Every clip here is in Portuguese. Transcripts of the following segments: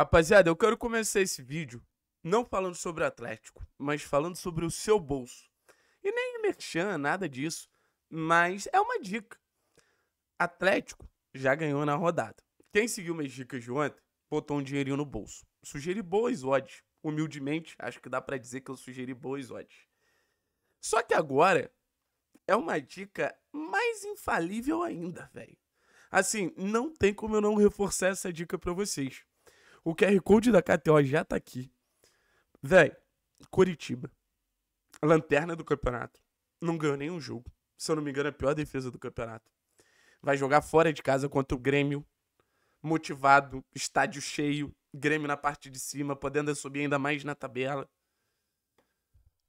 Rapaziada, eu quero começar esse vídeo não falando sobre Atlético, mas falando sobre o seu bolso. E nem merchan, nada disso, mas é uma dica. Atlético já ganhou na rodada. Quem seguiu minhas dicas de ontem, botou um dinheirinho no bolso. Sugeri boas odds. Humildemente, acho que dá para dizer que eu sugeri boas odds. Só que agora é uma dica mais infalível ainda, velho. Assim, não tem como eu não reforçar essa dica para vocês. O QR Code da KTO já tá aqui. Véi, Curitiba. Lanterna do campeonato. Não ganhou nenhum jogo. Se eu não me engano, é a pior defesa do campeonato. Vai jogar fora de casa contra o Grêmio. Motivado, estádio cheio, Grêmio na parte de cima, podendo subir ainda mais na tabela.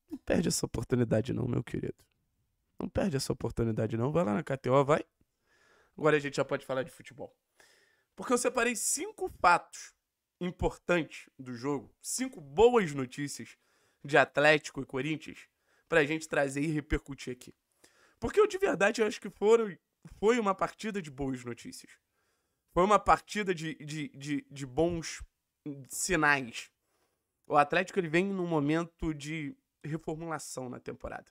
Não perde essa oportunidade, não, meu querido. Não perde essa oportunidade, não. Vai lá na KTO, vai. Agora a gente já pode falar de futebol. Porque eu separei cinco fatos importante do jogo, cinco boas notícias de Atlético e Corinthians para a gente trazer e repercutir aqui. Porque eu de verdade acho que foram, foi uma partida de boas notícias. Foi uma partida de, de, de, de bons sinais. O Atlético ele vem num momento de reformulação na temporada.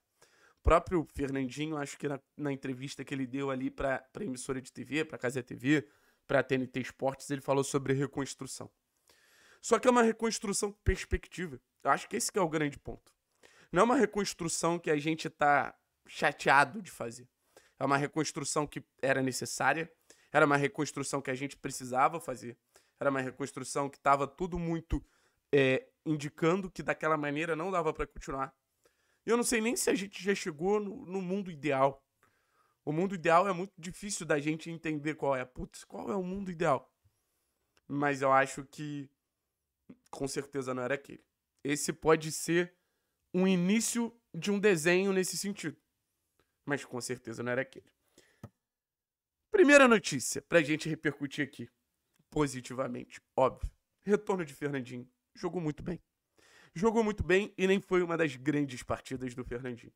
O próprio Fernandinho, acho que na, na entrevista que ele deu ali para emissora de TV, para Casa TV, para TNT Esportes, ele falou sobre reconstrução. Só que é uma reconstrução perspectiva. Eu acho que esse que é o grande ponto. Não é uma reconstrução que a gente está chateado de fazer. É uma reconstrução que era necessária, era uma reconstrução que a gente precisava fazer, era uma reconstrução que estava tudo muito é, indicando que daquela maneira não dava para continuar. E eu não sei nem se a gente já chegou no, no mundo ideal. O mundo ideal é muito difícil da gente entender qual é. Putz, qual é o mundo ideal? Mas eu acho que com certeza não era aquele. Esse pode ser um início de um desenho nesse sentido. Mas com certeza não era aquele. Primeira notícia, pra gente repercutir aqui. Positivamente, óbvio. Retorno de Fernandinho. Jogou muito bem. Jogou muito bem e nem foi uma das grandes partidas do Fernandinho.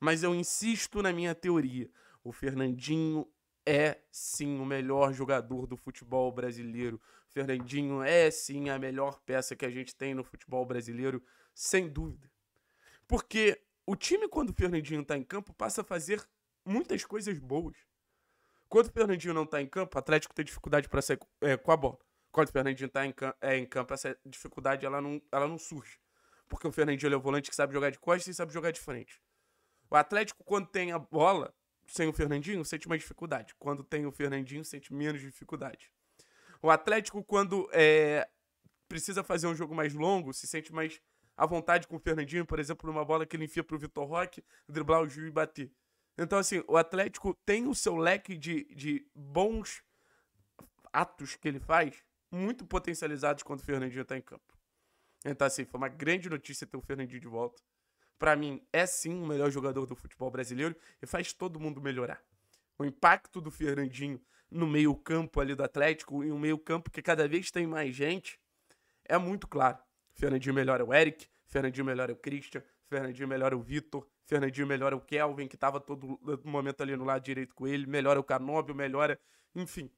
Mas eu insisto na minha teoria. O Fernandinho é sim o melhor jogador do futebol brasileiro. Fernandinho é sim a melhor peça que a gente tem no futebol brasileiro, sem dúvida. Porque o time, quando o Fernandinho está em campo, passa a fazer muitas coisas boas. Quando o Fernandinho não está em campo, o Atlético tem dificuldade para sair é, com a bola. Quando o Fernandinho está em, é, em, campo, essa dificuldade ela não, ela não surge. Porque o Fernandinho é o volante que sabe jogar de costas e sabe jogar de frente. O Atlético, quando tem a bola, sem o Fernandinho, sente mais dificuldade. Quando tem o Fernandinho, sente menos dificuldade. O Atlético, quando é, precisa fazer um jogo mais longo, se sente mais à vontade com o Fernandinho, por exemplo, numa bola que ele enfia pro Vitor Roque, driblar o Gil e bater. Então, assim, o Atlético tem o seu leque de, de bons atos que ele faz muito potencializados quando o Fernandinho tá em campo. Então, assim, foi uma grande notícia ter o Fernandinho de volta. Para mim, é sim o melhor jogador do futebol brasileiro e faz todo mundo melhorar. O impacto do Fernandinho no meio-campo ali do Atlético e um meio-campo que cada vez tem mais gente, é muito claro. Fernandinho melhor o Eric, Fernandinho melhor o Christian, Fernandinho melhor o Vitor, Fernandinho melhor o Kelvin, que estava todo eh, momento ali no lado direito com ele, melhor o Canóbio, melhor Enfim,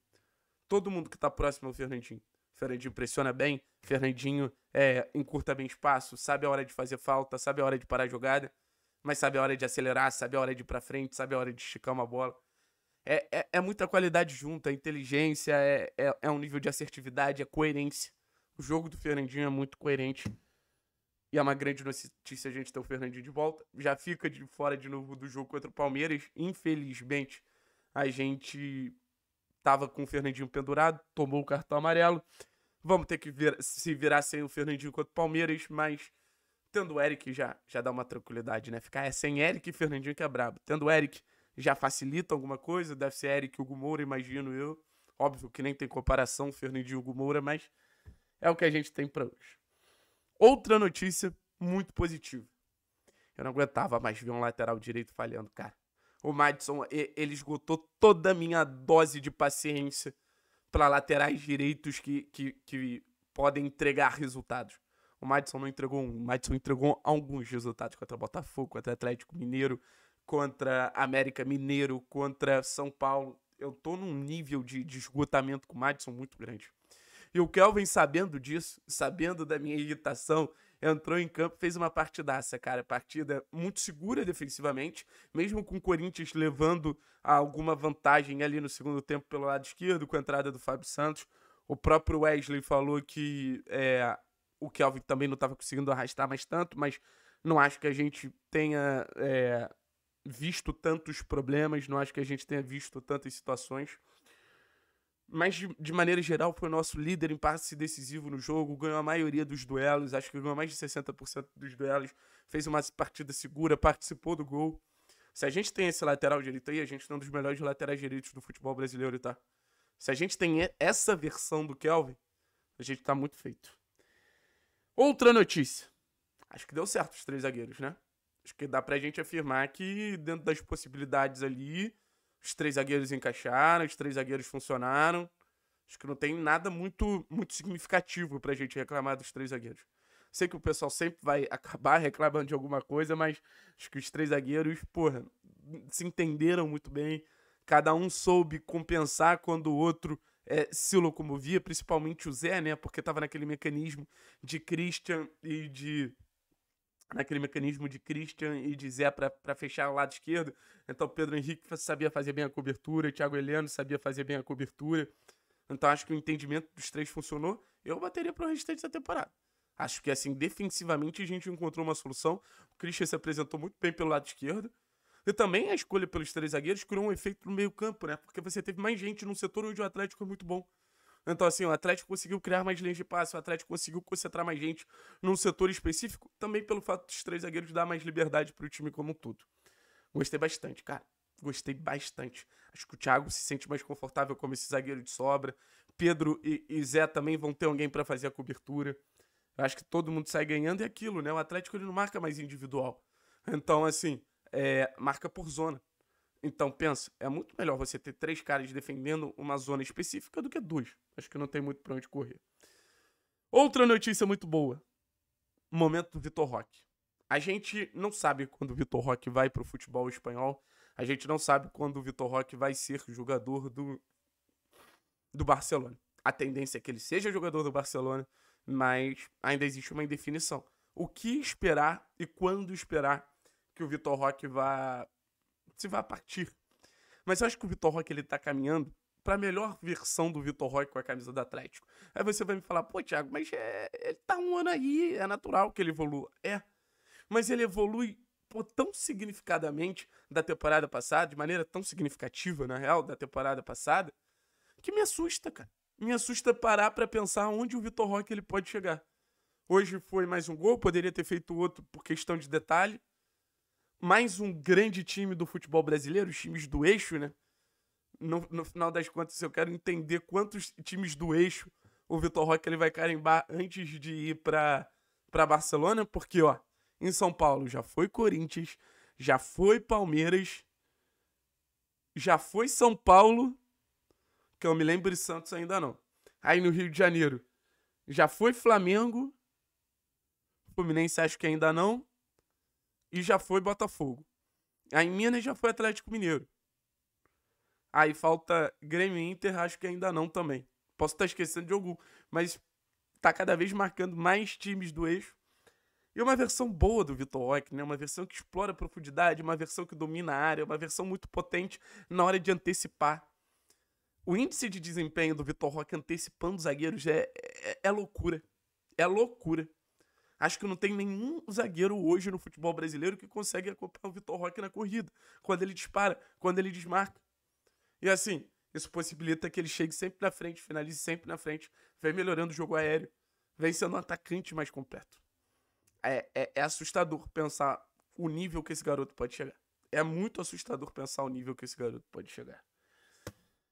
todo mundo que está próximo ao é Fernandinho. Fernandinho pressiona bem, Fernandinho é, encurta bem espaço, sabe a hora de fazer falta, sabe a hora de parar a jogada, mas sabe a hora de acelerar, sabe a hora de ir para frente, sabe a hora de esticar uma bola. É, é, é, muita qualidade junta, inteligência, é, é, é, um nível de assertividade, é coerência. O jogo do Fernandinho é muito coerente. E é uma grande notícia a gente ter o Fernandinho de volta. Já fica de fora de novo do jogo contra o Palmeiras. Infelizmente, a gente tava com o Fernandinho pendurado, tomou o cartão amarelo. Vamos ter que se virar sem o Fernandinho contra o Palmeiras, mas tendo o Eric já, já dá uma tranquilidade, né? Ficar sem Eric e Fernandinho que é brabo. Tendo o Eric, já facilita alguma coisa. Deve ser Eric Hugo Moura, imagino eu. Óbvio que nem tem comparação, Fernandinho Hugo Moura, mas é o que a gente tem para hoje. Outra notícia muito positiva. Eu não aguentava mais ver um lateral direito falhando, cara. O Madison, ele esgotou toda a minha dose de paciência para laterais direitos que, que, que podem entregar resultados. O Madison não entregou um, o Madison entregou alguns resultados contra Botafogo, contra Atlético Mineiro, contra América Mineiro, contra São Paulo. Eu tô num nível de, de esgotamento com o Madison muito grande. E o Kelvin, sabendo disso, sabendo da minha irritação, entrou em campo, fez uma partidaça, cara. Partida muito segura defensivamente, mesmo com o Corinthians levando alguma vantagem ali no segundo tempo pelo lado esquerdo, com a entrada do Fábio Santos. O próprio Wesley falou que é, o Kelvin também não estava conseguindo arrastar mais tanto, mas não acho que a gente tenha é, visto tantos problemas, não acho que a gente tenha visto tantas situações. Mas, de, de maneira geral, foi o nosso líder em passe decisivo no jogo, ganhou a maioria dos duelos, acho que ganhou mais de 60% dos duelos, fez uma partida segura, participou do gol. Se a gente tem esse lateral direito aí, a gente tem um dos melhores laterais direitos do futebol brasileiro, tá? Se a gente tem essa versão do Kelvin, a gente tá muito feito. Outra notícia. Acho que deu certo os três zagueiros, né? Acho que dá pra gente afirmar que dentro das possibilidades ali, os três zagueiros encaixaram, os três zagueiros funcionaram. Acho que não tem nada muito, muito significativo pra gente reclamar dos três zagueiros. Sei que o pessoal sempre vai acabar reclamando de alguma coisa, mas acho que os três zagueiros, porra, se entenderam muito bem. Cada um soube compensar quando o outro é, se locomovia, principalmente o Zé, né? Porque tava naquele mecanismo de Christian e de naquele mecanismo de Christian e de Zé para fechar o lado esquerdo. Então Pedro Henrique sabia fazer bem a cobertura, Thiago Heleno sabia fazer bem a cobertura. Então acho que o entendimento dos três funcionou. Eu bateria para o restante da temporada. Acho que assim, defensivamente a gente encontrou uma solução. O Christian se apresentou muito bem pelo lado esquerdo. E também a escolha pelos três zagueiros criou um efeito no meio-campo, né? Porque você teve mais gente num setor onde o Atlético é muito bom. Então, assim, o Atlético conseguiu criar mais linhas de passe, o Atlético conseguiu concentrar mais gente num setor específico, também pelo fato dos três zagueiros dar mais liberdade para o time como um todo. Gostei bastante, cara. Gostei bastante. Acho que o Thiago se sente mais confortável como esse zagueiro de sobra. Pedro e, e Zé também vão ter alguém para fazer a cobertura. Acho que todo mundo sai ganhando e é aquilo, né? O Atlético ele não marca mais individual. Então, assim, é, marca por zona. Então, pensa, é muito melhor você ter três caras defendendo uma zona específica do que dois. Acho que não tem muito pra onde correr. Outra notícia muito boa. Momento do Vitor Roque. A gente não sabe quando o Vitor Roque vai pro futebol espanhol. A gente não sabe quando o Vitor Roque vai ser jogador do, do Barcelona. A tendência é que ele seja jogador do Barcelona, mas ainda existe uma indefinição. O que esperar e quando esperar que o Vitor Roque vá se vai partir. Mas eu acho que o Vitor Roque ele tá caminhando para a melhor versão do Vitor Roque com a camisa do Atlético. Aí você vai me falar, pô, Thiago, mas é, ele tá um ano aí, é natural que ele evolua. É. Mas ele evolui pô, tão significadamente da temporada passada, de maneira tão significativa, na real, da temporada passada, que me assusta, cara. Me assusta parar para pensar onde o Vitor Roque ele pode chegar. Hoje foi mais um gol, poderia ter feito outro por questão de detalhe mais um grande time do futebol brasileiro, os times do eixo, né? No, no final das contas, eu quero entender quantos times do eixo o Vitor Roque ele vai carimbar antes de ir para para Barcelona, porque ó, em São Paulo já foi Corinthians, já foi Palmeiras, já foi São Paulo, que eu me lembro de Santos ainda não. Aí no Rio de Janeiro já foi Flamengo, Fluminense acho que ainda não e já foi Botafogo. Aí em Minas já foi Atlético Mineiro. Aí falta Grêmio e Inter, acho que ainda não também. Posso estar esquecendo de algum, mas tá cada vez marcando mais times do eixo. E é uma versão boa do Vitor Roque, né? Uma versão que explora a profundidade, uma versão que domina a área, uma versão muito potente na hora de antecipar. O índice de desempenho do Vitor Roque antecipando zagueiros é, é, é loucura. É loucura. Acho que não tem nenhum zagueiro hoje no futebol brasileiro que consegue acompanhar o Vitor Roque na corrida, quando ele dispara, quando ele desmarca. E assim, isso possibilita que ele chegue sempre na frente, finalize sempre na frente, vem melhorando o jogo aéreo, vem sendo um atacante mais completo. É, é, é assustador pensar o nível que esse garoto pode chegar. É muito assustador pensar o nível que esse garoto pode chegar.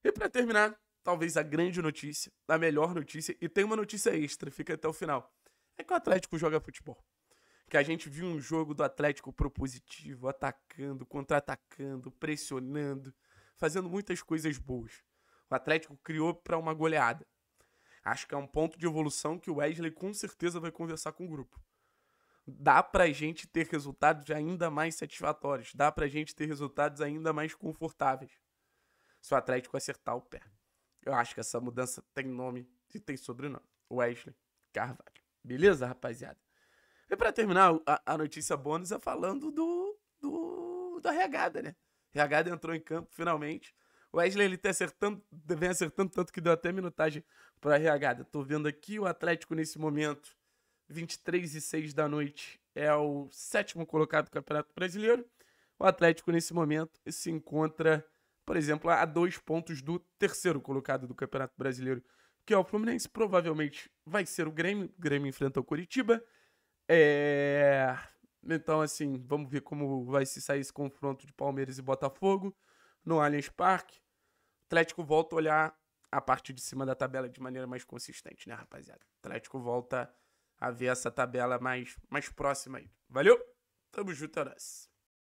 E para terminar, talvez a grande notícia, a melhor notícia, e tem uma notícia extra, fica até o final. É que o Atlético joga futebol. Que a gente viu um jogo do Atlético propositivo, atacando, contra-atacando, pressionando, fazendo muitas coisas boas. O Atlético criou para uma goleada. Acho que é um ponto de evolução que o Wesley com certeza vai conversar com o grupo. Dá para a gente ter resultados ainda mais satisfatórios, dá para a gente ter resultados ainda mais confortáveis. Se o Atlético acertar o pé. Eu acho que essa mudança tem nome e tem sobrenome. Wesley Carvalho. Beleza, rapaziada? E pra terminar, a, a notícia bônus é falando do, do da regada, né? Regada entrou em campo, finalmente. O Wesley ele tá acertando, vem acertando tanto que deu até minutagem pra regada. Tô vendo aqui o Atlético nesse momento, 23 e 6 da noite, é o sétimo colocado do Campeonato Brasileiro. O Atlético, nesse momento, se encontra, por exemplo, a dois pontos do terceiro colocado do Campeonato Brasileiro, que é o Fluminense. Provavelmente vai ser o Grêmio. O Grêmio enfrenta o Curitiba. É... Então, assim, vamos ver como vai se sair esse confronto de Palmeiras e Botafogo no Allianz Parque. O Atlético volta a olhar a parte de cima da tabela de maneira mais consistente, né, rapaziada? O Atlético volta a ver essa tabela mais, mais próxima aí. Valeu? Tamo junto, Horácio. É